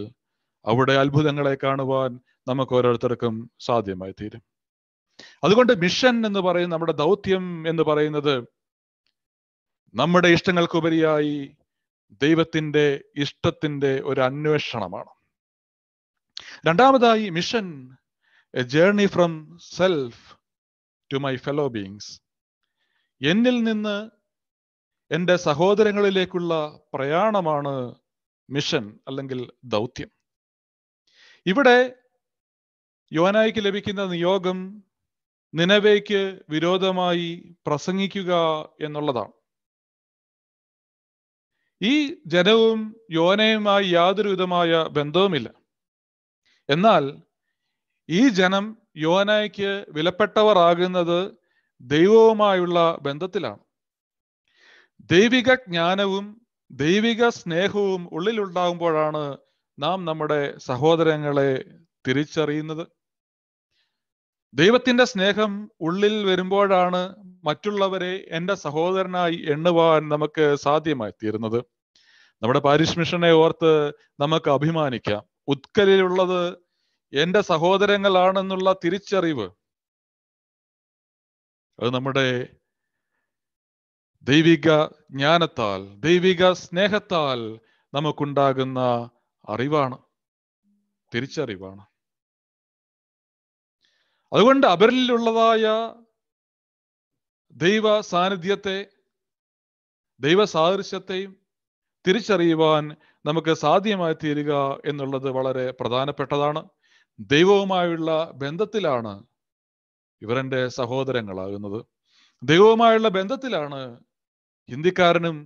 അവിടെ അത്ഭുതങ്ങളെ കാണുവാൻ നമുക്ക് ഓരോരുത്തർക്കും സാധ്യമായി തീരും അതുകൊണ്ട് മിഷൻ എന്ന് പറയുന്ന നമ്മുടെ ദൗത്യം എന്ന് പറയുന്നത് നമ്മുടെ ഇഷ്ടങ്ങൾക്കുപരിയായി ദൈവത്തിൻ്റെ ഇഷ്ടത്തിൻ്റെ ഒരു അന്വേഷണമാണ് രണ്ടാമതായി mission a journey from self to my fellow beings എന്നിൽ നിന്ന് എൻ്റെ സഹോദരങ്ങളിലേക്കുള്ള പ്രയാണമാണ് മിഷൻ അല്ലെങ്കിൽ ദൗത്യം ഇവിടെ യുവനായിക്ക് ലഭിക്കുന്ന നിയോഗം നിലവേക്ക് വിരോധമായി പ്രസംഗിക്കുക എന്നുള്ളതാണ് ഈ ജനവും യോനയുമായി യാതൊരു വിധമായ ബന്ധവുമില്ല എന്നാൽ ഈ ജനം യോനയ്ക്ക് വിലപ്പെട്ടവർ ആകുന്നത് ദൈവവുമായുള്ള ബന്ധത്തിലാണ് ദൈവിക ജ്ഞാനവും ദൈവിക സ്നേഹവും ഉള്ളിലുണ്ടാകുമ്പോഴാണ് നാം നമ്മുടെ സഹോദരങ്ങളെ തിരിച്ചറിയുന്നത് ദൈവത്തിന്റെ സ്നേഹം ഉള്ളിൽ വരുമ്പോഴാണ് മറ്റുള്ളവരെ എൻ്റെ സഹോദരനായി എണ്ണുവാൻ നമുക്ക് സാധ്യമായി തീരുന്നത് നമ്മുടെ പാരിഷ് മിഷനെ ഓർത്ത് നമുക്ക് അഭിമാനിക്കാം ഉത്കലിലുള്ളത് എൻ്റെ സഹോദരങ്ങളാണെന്നുള്ള തിരിച്ചറിവ് അത് നമ്മുടെ ദൈവിക ജ്ഞാനത്താൽ ദൈവിക സ്നേഹത്താൽ നമുക്കുണ്ടാകുന്ന അറിവാണ് തിരിച്ചറിവാണ് അതുകൊണ്ട് അവരിലുള്ളതായ ദൈവ സാന്നിധ്യത്തെ ദൈവ സാദൃശ്യത്തെയും തിരിച്ചറിയുവാൻ നമുക്ക് സാധ്യമായി തീരുക എന്നുള്ളത് വളരെ പ്രധാനപ്പെട്ടതാണ് ദൈവവുമായുള്ള ബന്ധത്തിലാണ് ഇവരൻ്റെ സഹോദരങ്ങളാകുന്നത് ദൈവവുമായുള്ള ബന്ധത്തിലാണ് ഹിന്ദിക്കാരനും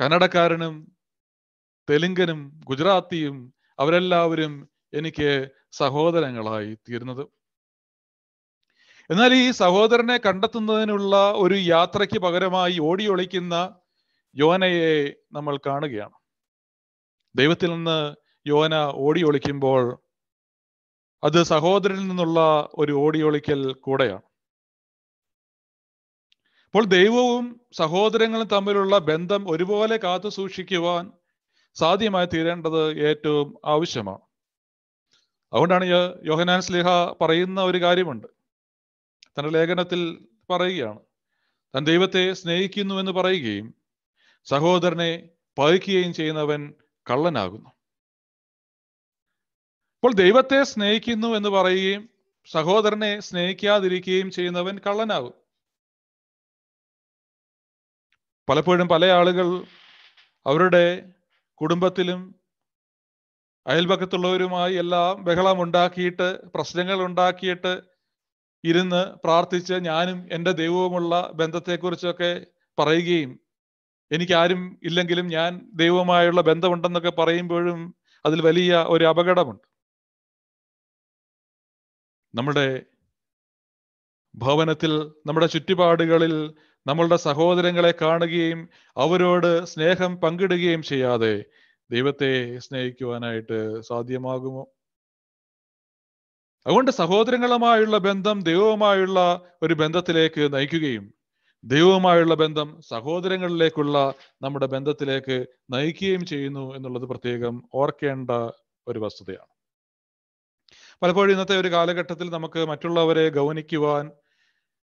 കന്നഡക്കാരനും തെലുങ്കനും ഗുജറാത്തിയും അവരെല്ലാവരും എനിക്ക് സഹോദരങ്ങളായി തീരുന്നത് എന്നാൽ ഈ സഹോദരനെ കണ്ടെത്തുന്നതിനുള്ള ഒരു യാത്രയ്ക്ക് പകരമായി ഓടി ഒളിക്കുന്ന യോനയെ നമ്മൾ കാണുകയാണ് ദൈവത്തിൽ നിന്ന് യോന ഓടി ഒളിക്കുമ്പോൾ അത് സഹോദരനിൽ നിന്നുള്ള ഒരു ഓടി ഒളിക്കൽ കൂടെയാണ് അപ്പോൾ ദൈവവും സഹോദരങ്ങളും തമ്മിലുള്ള ബന്ധം ഒരുപോലെ കാത്തു സൂക്ഷിക്കുവാൻ സാധ്യമായി തീരേണ്ടത് ഏറ്റവും ആവശ്യമാണ് അതുകൊണ്ടാണ് യോഹനാൻ സ്ലിഹ പറയുന്ന ഒരു കാര്യമുണ്ട് തൻ്റെ ലേഖനത്തിൽ പറയുകയാണ് താൻ ദൈവത്തെ സ്നേഹിക്കുന്നുവെന്ന് പറയുകയും സഹോദരനെ പതിക്കുകയും ചെയ്യുന്നവൻ കള്ളനാകുന്നു അപ്പോൾ ദൈവത്തെ സ്നേഹിക്കുന്നു എന്ന് പറയുകയും സഹോദരനെ സ്നേഹിക്കാതിരിക്കുകയും ചെയ്യുന്നവൻ കള്ളനാകും പലപ്പോഴും പല ആളുകൾ അവരുടെ കുടുംബത്തിലും അയൽപക്കത്തുള്ളവരുമായി എല്ലാം ബഹളം ഉണ്ടാക്കിയിട്ട് പ്രശ്നങ്ങൾ ഉണ്ടാക്കിയിട്ട് ഇരുന്ന് പ്രാർത്ഥിച്ച് ഞാനും എൻ്റെ ദൈവവുമുള്ള ബന്ധത്തെക്കുറിച്ചൊക്കെ പറയുകയും എനിക്കാരും ഇല്ലെങ്കിലും ഞാൻ ദൈവവുമായുള്ള ബന്ധമുണ്ടെന്നൊക്കെ പറയുമ്പോഴും അതിൽ വലിയ ഒരു അപകടമുണ്ട് നമ്മുടെ ഭവനത്തിൽ നമ്മുടെ ചുറ്റുപാടുകളിൽ നമ്മളുടെ സഹോദരങ്ങളെ കാണുകയും അവരോട് സ്നേഹം പങ്കിടുകയും ചെയ്യാതെ ദൈവത്തെ സ്നേഹിക്കുവാനായിട്ട് സാധ്യമാകുമോ അതുകൊണ്ട് സഹോദരങ്ങളുമായുള്ള ബന്ധം ദൈവവുമായുള്ള ഒരു ബന്ധത്തിലേക്ക് നയിക്കുകയും ദൈവവുമായുള്ള ബന്ധം സഹോദരങ്ങളിലേക്കുള്ള നമ്മുടെ ബന്ധത്തിലേക്ക് നയിക്കുകയും ചെയ്യുന്നു എന്നുള്ളത് പ്രത്യേകം ഓർക്കേണ്ട ഒരു വസ്തുതയാണ് പലപ്പോഴും ഇന്നത്തെ ഒരു കാലഘട്ടത്തിൽ നമുക്ക് മറ്റുള്ളവരെ ഗൗനിക്കുവാൻ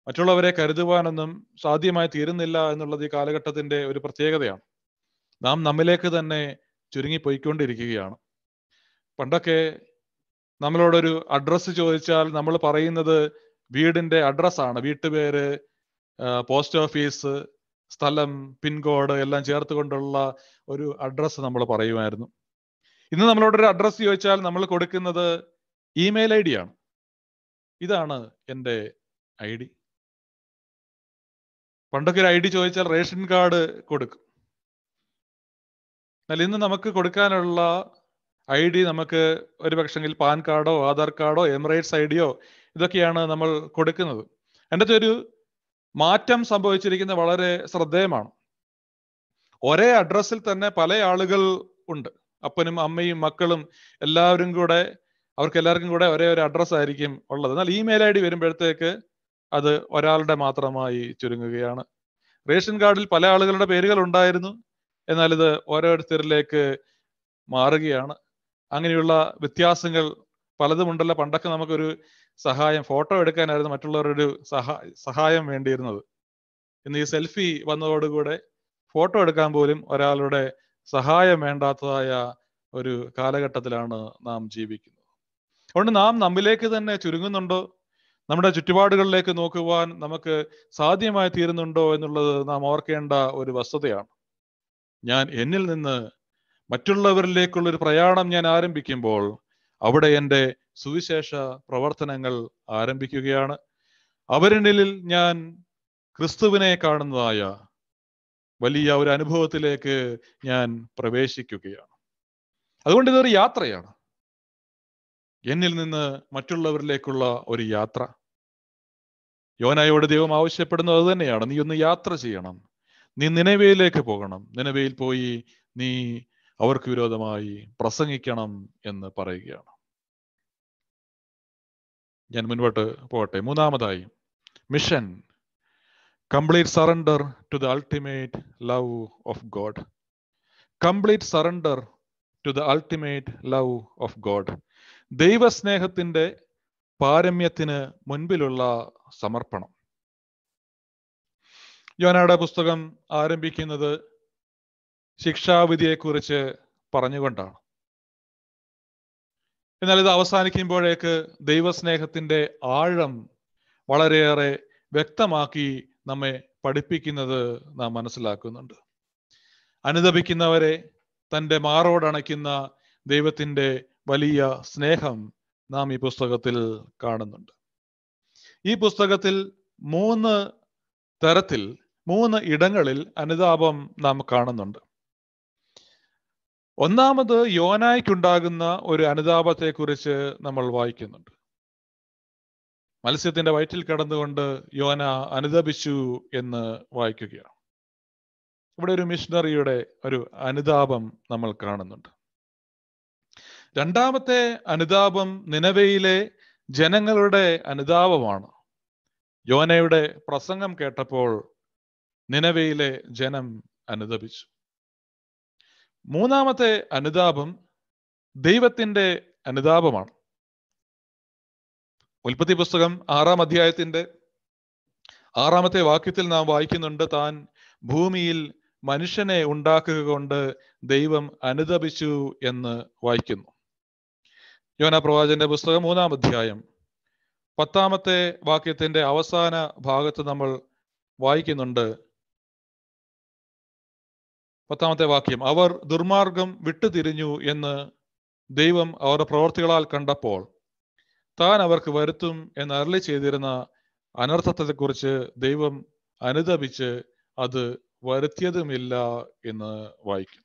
മറ്റുള്ളവരെ കരുതുവാനൊന്നും സാധ്യമായി തീരുന്നില്ല എന്നുള്ളത് ഈ കാലഘട്ടത്തിന്റെ ഒരു പ്രത്യേകതയാണ് നാം നമ്മിലേക്ക് തന്നെ ചുരുങ്ങി പോയിക്കൊണ്ടിരിക്കുകയാണ് പണ്ടൊക്കെ നമ്മളോടൊരു അഡ്രസ്സ് ചോദിച്ചാൽ നമ്മൾ പറയുന്നത് വീടിന്റെ അഡ്രസ്സാണ് വീട്ടുപേര് പോസ്റ്റ് ഓഫീസ് സ്ഥലം പിൻകോഡ് എല്ലാം ചേർത്ത് കൊണ്ടുള്ള ഒരു അഡ്രസ്സ് നമ്മൾ പറയുമായിരുന്നു ഇന്ന് നമ്മളോടൊരു അഡ്രസ്സ് ചോദിച്ചാൽ നമ്മൾ കൊടുക്കുന്നത് ഇമെയിൽ ഐ ഡി ആണ് ഇതാണ് എൻ്റെ ഐ ഡി പണ്ടൊക്കെ ഒരു ഐ ഡി ചോദിച്ചാൽ റേഷൻ കാർഡ് കൊടുക്കും എന്നാൽ ഇന്ന് നമുക്ക് കൊടുക്കാനുള്ള ഐ ഡി നമുക്ക് ഒരു പക്ഷെങ്കിൽ പാൻ കാർഡോ ആധാർ കാർഡോ എമിറേറ്റ്സ് ഐ ഡിയോ ഇതൊക്കെയാണ് നമ്മൾ കൊടുക്കുന്നത് എൻ്റെ ഒരു മാറ്റം സംഭവിച്ചിരിക്കുന്ന വളരെ ശ്രദ്ധേയമാണ് ഒരേ അഡ്രസ്സിൽ തന്നെ പല ആളുകൾ ഉണ്ട് അപ്പനും അമ്മയും മക്കളും എല്ലാവരും കൂടെ അവർക്ക് എല്ലാവർക്കും കൂടെ ഒരേ ഒരു അഡ്രസ്സ് ആയിരിക്കും ഉള്ളത് എന്നാൽ ഇമെയിൽ ഐ ഡി വരുമ്പോഴത്തേക്ക് അത് ഒരാളുടെ മാത്രമായി ചുരുങ്ങുകയാണ് റേഷൻ കാർഡിൽ പല ആളുകളുടെ പേരുകൾ ഉണ്ടായിരുന്നു എന്നാൽ ഇത് ഓരോരുത്തരിലേക്ക് മാറുകയാണ് അങ്ങനെയുള്ള വ്യത്യാസങ്ങൾ പലതുമുണ്ടല്ലോ പണ്ടൊക്കെ നമുക്കൊരു സഹായം ഫോട്ടോ എടുക്കാനായിരുന്നു മറ്റുള്ളവരുടെ ഒരു സഹായം വേണ്ടിയിരുന്നത് ഇന്ന് ഈ സെൽഫി വന്നതോടുകൂടെ ഫോട്ടോ എടുക്കാൻ പോലും ഒരാളുടെ സഹായം വേണ്ടാത്തതായ ഒരു കാലഘട്ടത്തിലാണ് നാം ജീവിക്കുന്നത് അതുകൊണ്ട് നാം നമ്മിലേക്ക് തന്നെ ചുരുങ്ങുന്നുണ്ടോ നമ്മുടെ ചുറ്റുപാടുകളിലേക്ക് നോക്കുവാൻ നമുക്ക് സാധ്യമായി തീരുന്നുണ്ടോ എന്നുള്ളത് നാം ഓർക്കേണ്ട ഒരു വസ്തുതയാണ് ഞാൻ എന്നിൽ നിന്ന് മറ്റുള്ളവരിലേക്കുള്ള ഒരു പ്രയാണം ഞാൻ ആരംഭിക്കുമ്പോൾ അവിടെ എൻ്റെ സുവിശേഷ പ്രവർത്തനങ്ങൾ ആരംഭിക്കുകയാണ് അവരിൽ ഞാൻ ക്രിസ്തുവിനെ കാണുന്നതായ വലിയ ഒരു അനുഭവത്തിലേക്ക് ഞാൻ പ്രവേശിക്കുകയാണ് അതുകൊണ്ട് ഇതൊരു യാത്രയാണ് എന്നിൽ നിന്ന് മറ്റുള്ളവരിലേക്കുള്ള ഒരു യാത്ര യോനായോട് ദൈവം ആവശ്യപ്പെടുന്നത് അത് തന്നെയാണ് നീ ഒന്ന് യാത്ര ചെയ്യണം നീ നിലവയിലേക്ക് പോകണം നിലവയിൽ പോയി നീ അവർക്ക് വിരോധമായി പ്രസംഗിക്കണം എന്ന് പറയുകയാണ് ഞാൻ മുൻപോട്ട് പോകട്ടെ മൂന്നാമതായി mission complete surrender to the ultimate love of God complete surrender to the ultimate love of God ദൈവസ്നേഹത്തിന്റെ പാരമ്യത്തിന് മുൻപിലുള്ള സമർപ്പണം യോനയുടെ പുസ്തകം ആരംഭിക്കുന്നത് ശിക്ഷാവിധിയെക്കുറിച്ച് പറഞ്ഞുകൊണ്ടാണ് എന്നാൽ ഇത് അവസാനിക്കുമ്പോഴേക്ക് ദൈവസ്നേഹത്തിന്റെ ആഴം വളരെയേറെ വ്യക്തമാക്കി നമ്മെ പഠിപ്പിക്കുന്നത് നാം മനസ്സിലാക്കുന്നുണ്ട് അനുദപിക്കുന്നവരെ തൻ്റെ മാറോടണയ്ക്കുന്ന ദൈവത്തിൻ്റെ വലിയ സ്നേഹം നാം ഈ പുസ്തകത്തിൽ കാണുന്നുണ്ട് ഈ പുസ്തകത്തിൽ മൂന്ന് തരത്തിൽ മൂന്ന് ഇടങ്ങളിൽ അനുതാപം നാം കാണുന്നുണ്ട് ഒന്നാമത് യോനായ്ക്കുണ്ടാകുന്ന ഒരു അനുതാപത്തെക്കുറിച്ച് നമ്മൾ വായിക്കുന്നുണ്ട് മത്സ്യത്തിന്റെ വയറ്റിൽ കടന്നുകൊണ്ട് യോന അനുതപിച്ചു എന്ന് വായിക്കുകയാണ് ഇവിടെ ഒരു മിഷണറിയുടെ ഒരു അനുതാപം നമ്മൾ കാണുന്നുണ്ട് രണ്ടാമത്തെ അനുതാപം നിലവയിലെ ജനങ്ങളുടെ അനുതാപമാണ് യോനയുടെ പ്രസംഗം കേട്ടപ്പോൾ നിലവയിലെ ജനം അനുതപിച്ചു മൂന്നാമത്തെ അനുതാപം ദൈവത്തിന്റെ അനുതാപമാണ് ഉൽപ്പത്തി പുസ്തകം ആറാം അധ്യായത്തിൻ്റെ ആറാമത്തെ വാക്യത്തിൽ നാം വായിക്കുന്നുണ്ട് താൻ ഭൂമിയിൽ മനുഷ്യനെ ഉണ്ടാക്കുക കൊണ്ട് ദൈവം അനുദപിച്ചു എന്ന് വായിക്കുന്നു യോന പ്രവാചന്റെ പുസ്തകം മൂന്നാം അധ്യായം പത്താമത്തെ വാക്യത്തിന്റെ അവസാന ഭാഗത്ത് നമ്മൾ വായിക്കുന്നുണ്ട് പത്താമത്തെ വാക്യം അവർ ദുർമാർഗം വിട്ടുതിരിഞ്ഞു എന്ന് ദൈവം അവരുടെ പ്രവർത്തികളാൽ കണ്ടപ്പോൾ താൻ അവർക്ക് വരുത്തും എന്ന് അരളി ചെയ്തിരുന്ന അനർത്ഥത്തെക്കുറിച്ച് ദൈവം അനുദപിച്ച് അത് വരുത്തിയതുമില്ല എന്ന് വായിക്കുന്നു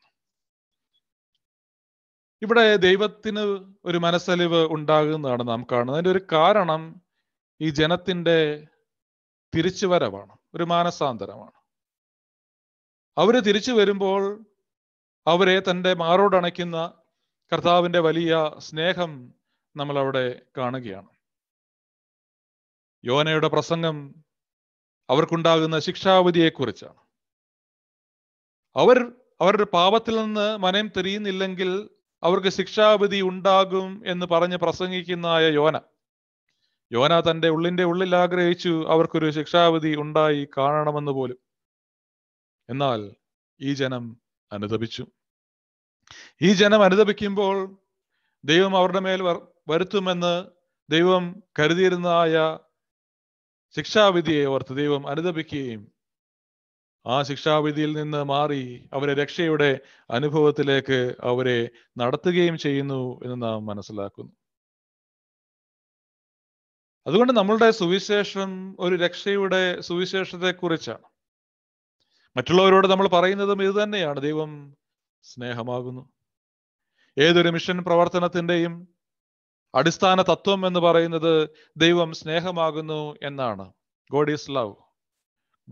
ഇവിടെ ദൈവത്തിന് ഒരു മനസ്സലിവ് ഉണ്ടാകുന്നതാണ് നാം കാണുന്നത് അതിൻ്റെ ഒരു കാരണം ഈ ജനത്തിന്റെ തിരിച്ചുവരവാണ് ഒരു മാനസാന്തരമാണ് അവർ തിരിച്ചു വരുമ്പോൾ അവരെ തൻ്റെ മാറോടണയ്ക്കുന്ന കർത്താവിൻ്റെ വലിയ സ്നേഹം നമ്മൾ അവിടെ കാണുകയാണ് യോനയുടെ പ്രസംഗം അവർക്കുണ്ടാകുന്ന ശിക്ഷാവിധിയെക്കുറിച്ചാണ് അവർ അവരുടെ പാപത്തിൽ നിന്ന് മനയം തിരിയുന്നില്ലെങ്കിൽ അവർക്ക് ശിക്ഷാവിധി ഉണ്ടാകും എന്ന് പറഞ്ഞ് പ്രസംഗിക്കുന്നതായ യോന യോന തൻ്റെ ഉള്ളിൻ്റെ ഉള്ളിൽ ആഗ്രഹിച്ചു അവർക്കൊരു ശിക്ഷാവിധി ഉണ്ടായി കാണണമെന്ന് പോലും എന്നാൽ ഈ ജനം അനുദപിച്ചു ഈ ജനം അനുദപിക്കുമ്പോൾ ദൈവം അവരുടെ മേൽ വരുത്തുമെന്ന് ദൈവം കരുതിയിരുന്നതായ ശിക്ഷാവിധിയെ ഓർത്ത് ദൈവം അനുദപിക്കുകയും ആ ശിക്ഷാവിധിയിൽ നിന്ന് മാറി അവരെ രക്ഷയുടെ അനുഭവത്തിലേക്ക് അവരെ നടത്തുകയും ചെയ്യുന്നു എന്ന് നാം മനസ്സിലാക്കുന്നു അതുകൊണ്ട് നമ്മളുടെ സുവിശേഷം ഒരു രക്ഷയുടെ സുവിശേഷത്തെ കുറിച്ചാണ് മറ്റുള്ളവരോട് നമ്മൾ പറയുന്നതും ഇത് തന്നെയാണ് ദൈവം സ്നേഹമാകുന്നു ഏതൊരു മിഷൻ പ്രവർത്തനത്തിൻ്റെയും അടിസ്ഥാന തത്വം എന്ന് പറയുന്നത് ദൈവം സ്നേഹമാകുന്നു എന്നാണ് God is love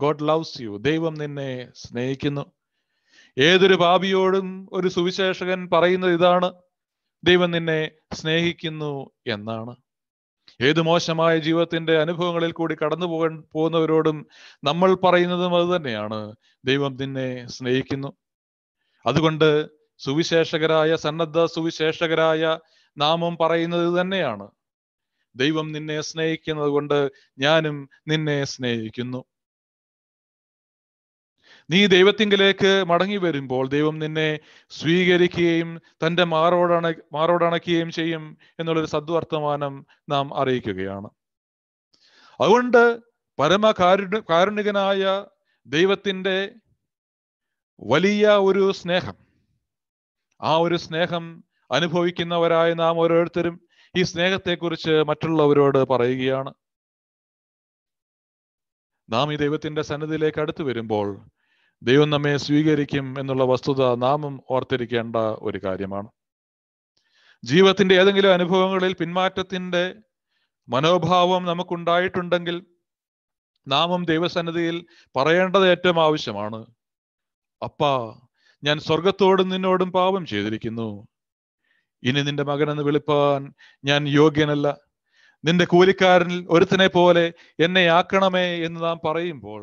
God loves you ദൈവം നിന്നെ സ്നേഹിക്കുന്നു ഏതൊരു പാപിയോടും ഒരു സുവിശേഷകൻ പറയുന്നത് ഇതാണ് ദൈവം നിന്നെ സ്നേഹിക്കുന്നു എന്നാണ് ഏത് മോശമായ ജീവിതത്തിന്റെ അനുഭവങ്ങളിൽ കൂടി കടന്നു പോകാൻ പോകുന്നവരോടും നമ്മൾ പറയുന്നതും അത് തന്നെയാണ് ദൈവം നിന്നെ സ്നേഹിക്കുന്നു അതുകൊണ്ട് സുവിശേഷകരായ സന്നദ്ധ സുവിശേഷകരായ നാമം പറയുന്നത് തന്നെയാണ് ദൈവം നിന്നെ സ്നേഹിക്കുന്നത് കൊണ്ട് ഞാനും നിന്നെ സ്നേഹിക്കുന്നു നീ ദൈവത്തിങ്കിലേക്ക് മടങ്ങി വരുമ്പോൾ ദൈവം നിന്നെ സ്വീകരിക്കുകയും തൻ്റെ മാറോടണ മാറോടണക്കുകയും ചെയ്യും എന്നുള്ളൊരു സദ്വർത്തമാനം നാം അറിയിക്കുകയാണ് അതുകൊണ്ട് പരമകാരുണ്യ കാരുണികനായ ദൈവത്തിൻ്റെ വലിയ ഒരു സ്നേഹം ആ ഒരു സ്നേഹം അനുഭവിക്കുന്നവരായ നാം ഓരോരുത്തരും ഈ സ്നേഹത്തെക്കുറിച്ച് മറ്റുള്ളവരോട് പറയുകയാണ് നാം ഈ ദൈവത്തിന്റെ സന്നദ്ധയിലേക്ക് അടുത്തു വരുമ്പോൾ ദൈവം നമ്മെ സ്വീകരിക്കും എന്നുള്ള വസ്തുത നാമം ഓർത്തിരിക്കേണ്ട ഒരു കാര്യമാണ് ജീവിതത്തിന്റെ ഏതെങ്കിലും അനുഭവങ്ങളിൽ പിന്മാറ്റത്തിന്റെ മനോഭാവം നമുക്കുണ്ടായിട്ടുണ്ടെങ്കിൽ നാമം ദൈവസന്നിധിയിൽ പറയേണ്ടത് ഏറ്റവും ആവശ്യമാണ് അപ്പാ ഞാൻ സ്വർഗത്തോടും നിന്നോടും പാപം ചെയ്തിരിക്കുന്നു ഇനി നിന്റെ മകനെന്ന് വിളിപ്പാൻ ഞാൻ യോഗ്യനല്ല നിന്റെ കൂലിക്കാരനിൽ ഒരുത്തിനെ പോലെ എന്നെ ആക്കണമേ എന്ന് നാം പറയുമ്പോൾ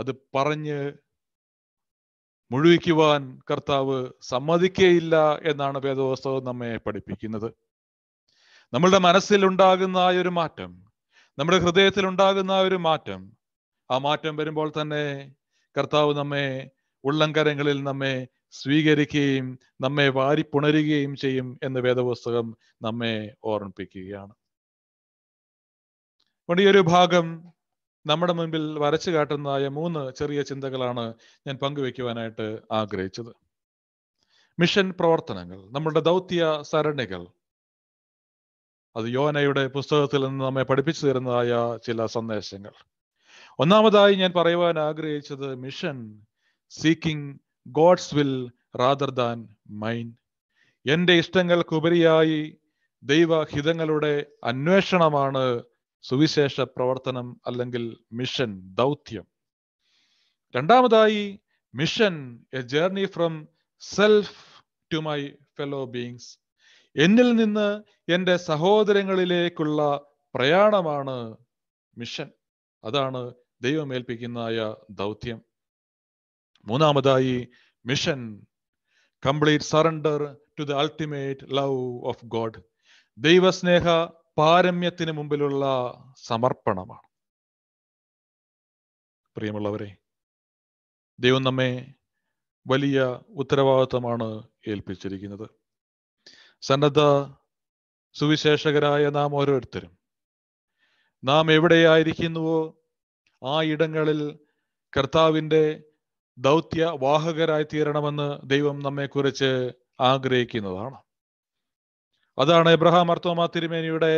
അത് പറഞ്ഞ് മുഴുവിക്കുവാൻ കർത്താവ് സമ്മതിക്കേയില്ല എന്നാണ് വേദവസ്തവം നമ്മെ പഠിപ്പിക്കുന്നത് നമ്മളുടെ മനസ്സിൽ ഉണ്ടാകുന്ന ആ ഒരു മാറ്റം നമ്മുടെ ഹൃദയത്തിൽ ഉണ്ടാകുന്ന ആ ഒരു മാറ്റം ആ മാറ്റം വരുമ്പോൾ തന്നെ കർത്താവ് നമ്മെ ഉള്ളംകരങ്ങളിൽ നമ്മെ സ്വീകരിക്കുകയും നമ്മെ പുണരുകയും ചെയ്യും എന്ന് വേദപുസ്തകം നമ്മെ ഓർമ്മിപ്പിക്കുകയാണ് ഈ ഒരു ഭാഗം നമ്മുടെ മുൻപിൽ വരച്ചു കാട്ടുന്നതായ മൂന്ന് ചെറിയ ചിന്തകളാണ് ഞാൻ പങ്കുവെക്കുവാനായിട്ട് ആഗ്രഹിച്ചത് മിഷൻ പ്രവർത്തനങ്ങൾ നമ്മളുടെ ദൗത്യ സരണികൾ അത് യോനയുടെ പുസ്തകത്തിൽ നിന്ന് നമ്മെ പഠിപ്പിച്ചു തരുന്നതായ ചില സന്ദേശങ്ങൾ ഒന്നാമതായി ഞാൻ പറയുവാൻ ആഗ്രഹിച്ചത് mission seeking God's will rather than mine എൻ്റെ ഇഷ്ടങ്ങൾക്കുപരിയായി ദൈവഹിതങ്ങളുടെ അന്വേഷണമാണ് സുവിശേഷ പ്രവർത്തനം അല്ലെങ്കിൽ മിഷൻ ദൗത്യം രണ്ടാമതായി mission a journey from self to my fellow beings എന്നിൽ നിന്ന് എൻ്റെ സഹോദരങ്ങളിലേക്കുള്ള പ്രയാണമാണ് മിഷൻ അതാണ് ദൈവമേൽപ്പിക്കുന്നതായ ദൗത്യം മൂന്നാമതായി mission complete surrender to the ultimate love of God ദൈവസ്നേഹ പാരമ്യത്തിന് മുമ്പിലുള്ള സമർപ്പണമാണ് പ്രിയമുള്ളവരെ ദൈവം നമ്മെ വലിയ ഉത്തരവാദിത്തമാണ് ഏൽപ്പിച്ചിരിക്കുന്നത് സന്നദ്ധ സുവിശേഷകരായ നാം ഓരോരുത്തരും നാം എവിടെയായിരിക്കുന്നുവോ ആ ഇടങ്ങളിൽ കർത്താവിൻ്റെ ദൗത്യ വാഹകരായി തീരണമെന്ന് ദൈവം നമ്മെക്കുറിച്ച് ആഗ്രഹിക്കുന്നതാണ് അതാണ് എബ്രഹാം മർത്തോമ തിരുമേനിയുടെ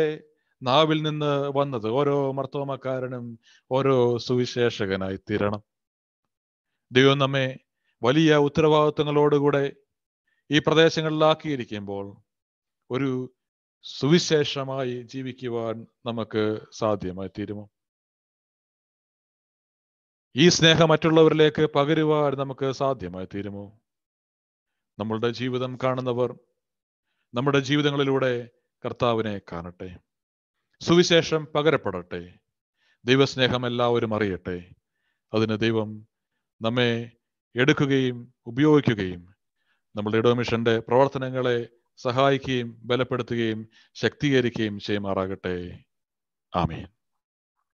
നാവിൽ നിന്ന് വന്നത് ഓരോ മർത്തോമക്കാരനും ഓരോ സുവിശേഷകനായി തീരണം ദൈവം നമ്മെ വലിയ ഉത്തരവാദിത്വങ്ങളോടുകൂടെ ഈ പ്രദേശങ്ങളിലാക്കിയിരിക്കുമ്പോൾ ഒരു സുവിശേഷമായി ജീവിക്കുവാൻ നമുക്ക് സാധ്യമായി തീരുമോ ഈ സ്നേഹം മറ്റുള്ളവരിലേക്ക് പകരുവാൻ നമുക്ക് സാധ്യമായി തീരുമോ നമ്മളുടെ ജീവിതം കാണുന്നവർ നമ്മുടെ ജീവിതങ്ങളിലൂടെ കർത്താവിനെ കാണട്ടെ സുവിശേഷം പകരപ്പെടട്ടെ ദൈവസ്നേഹം എല്ലാവരും അറിയട്ടെ അതിന് ദൈവം നമ്മെ എടുക്കുകയും ഉപയോഗിക്കുകയും നമ്മുടെ ഇടോമിഷന്റെ പ്രവർത്തനങ്ങളെ സഹായിക്കുകയും ബലപ്പെടുത്തുകയും ശക്തീകരിക്കുകയും ചെയ്യുമാറാകട്ടെ ആമീൻ